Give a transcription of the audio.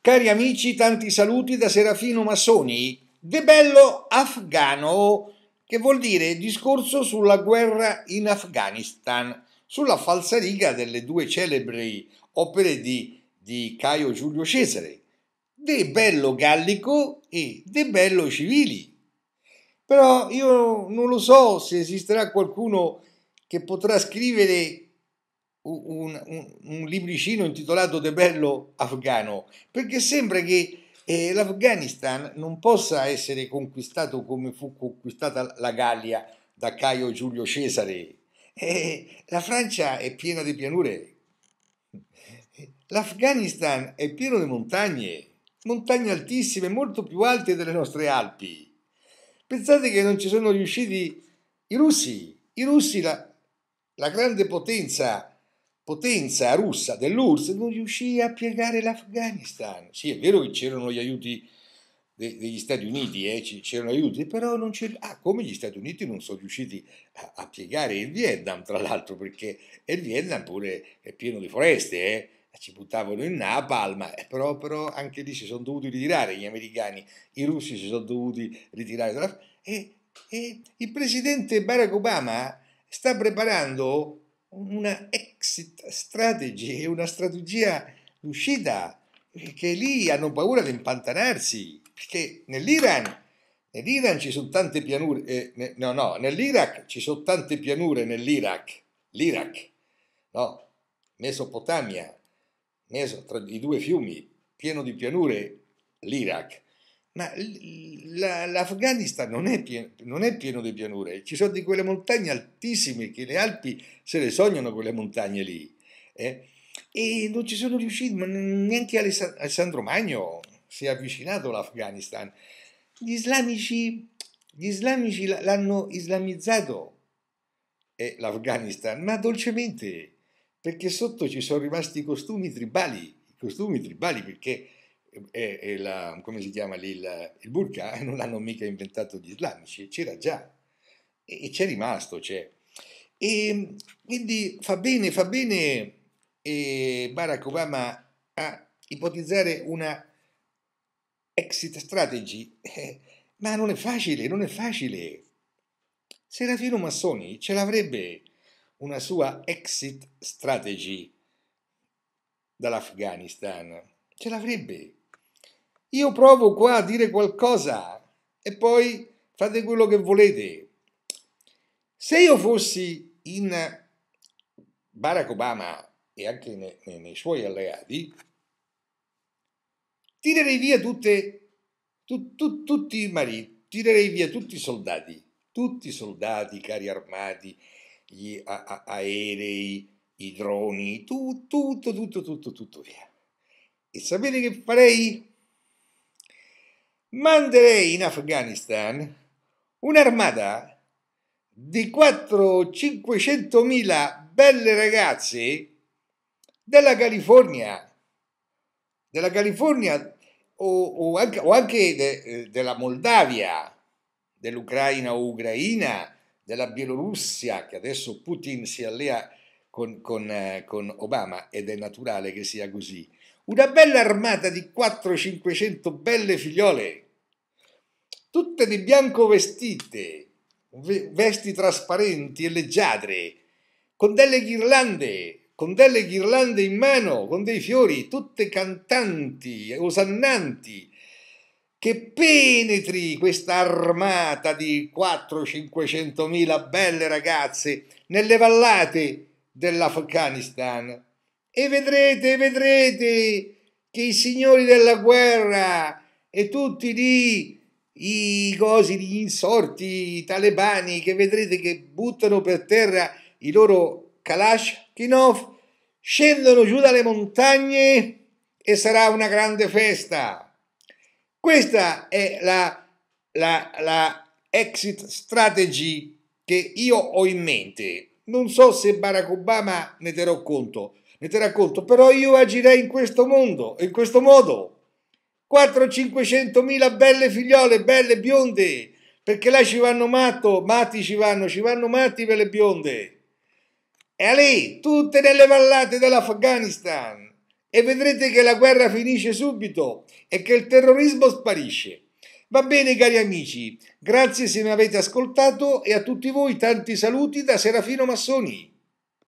Cari amici, tanti saluti da Serafino Massoni. De bello afgano, che vuol dire discorso sulla guerra in Afghanistan, sulla falsariga delle due celebri opere di, di Caio Giulio Cesare, De bello gallico e De bello civili. Però io non lo so se esisterà qualcuno che potrà scrivere un, un, un libricino intitolato De Bello Afgano, perché sembra che eh, l'Afghanistan non possa essere conquistato come fu conquistata la Gallia da Caio Giulio Cesare. Eh, la Francia è piena di pianure, l'Afghanistan è pieno di montagne, montagne altissime, molto più alte delle nostre Alpi. Pensate che non ci sono riusciti i russi, i russi, la, la grande potenza potenza russa dell'URSS non riuscì a piegare l'Afghanistan. Sì, è vero che c'erano gli aiuti degli Stati Uniti, eh, c'erano aiuti, però non c'era... Ah, come gli Stati Uniti non sono riusciti a, a piegare il Vietnam, tra l'altro, perché il Vietnam pure è pieno di foreste, eh? ci buttavano in napalm, eh, però, però anche lì si sono dovuti ritirare gli americani, i russi si sono dovuti ritirare. E, e il presidente Barack Obama sta preparando una exit strategy, una strategia d'uscita, che lì hanno paura di impantanarsi, perché nell'Iran, nell'Iran ci sono tante pianure, eh, ne, no, no, nell'Iraq ci sono tante pianure nell'Iraq, l'Iraq, no, Mesopotamia, Meso, tra i due fiumi, pieno di pianure, l'Iraq ma l'Afghanistan non è, pieno, non è, pieno, di pianure, ci sono di quelle montagne altissime che le Alpi se le sognano quelle montagne lì. Eh? E non ci sono riusciti, ma neanche Alessandro Magno si è avvicinato all'Afghanistan. Gli islamici, gli islamici l'hanno islamizzato eh, l'Afghanistan, ma dolcemente, perché sotto ci sono rimasti i costumi tribali, i costumi tribali perché Ehm, e, e la, come si chiama lì, il, il burqa non l'hanno mica inventato gli islamici, c'era già e, e c'è rimasto, c'è. E ehm, quindi fa bene, fa bene ehm, Barack Obama a ipotizzare una exit strategy, eh, ma non è facile, non è facile. Serafino Massoni ce l'avrebbe una sua exit strategy dall'Afghanistan ce l'avrebbe. Io provo qua a dire qualcosa e poi fate quello che volete. Se io fossi in Barack Obama e anche ne, ne, nei suoi alleati, tirerei via tutte, tu, tu, tutti i mariti, tirerei via tutti i soldati, tutti i soldati, i carri armati, gli a, a, aerei, i droni, tutto, tutto, tutto, tutto, tutto via e sapete che farei? Manderei in Afghanistan un'armata di 400 500 mila belle ragazze della California, della California o, o anche, o anche de, eh, della Moldavia, dell'Ucraina o Ucraina, della Bielorussia, che adesso Putin si allea con, con, eh, con Obama ed è naturale che sia così. Una bella armata di 4-500 belle figliole, tutte di bianco vestite, vesti trasparenti e leggiadre, con delle ghirlande, con delle ghirlande in mano, con dei fiori, tutte cantanti, osannanti, che penetri questa armata di 4-500 mila belle ragazze nelle vallate, dell'Afghanistan. E vedrete, vedrete che i signori della guerra e tutti lì i cosi, gli insorti, i talebani che vedrete che buttano per terra i loro Kalashnikov, scendono giù dalle montagne e sarà una grande festa. Questa è la, la, la exit strategy che io ho in mente non so se Barack Obama ne terrà conto, ne terrà conto, però io agirei in questo mondo, in questo modo. 4-500 mila belle figliole, belle bionde, perché là ci vanno matto, matti ci vanno, ci vanno matti per le bionde. E lì, tutte nelle vallate dell'Afghanistan. E vedrete che la guerra finisce subito e che il terrorismo sparisce. Va bene cari amici, grazie se mi avete ascoltato e a tutti voi tanti saluti da Serafino Massoni.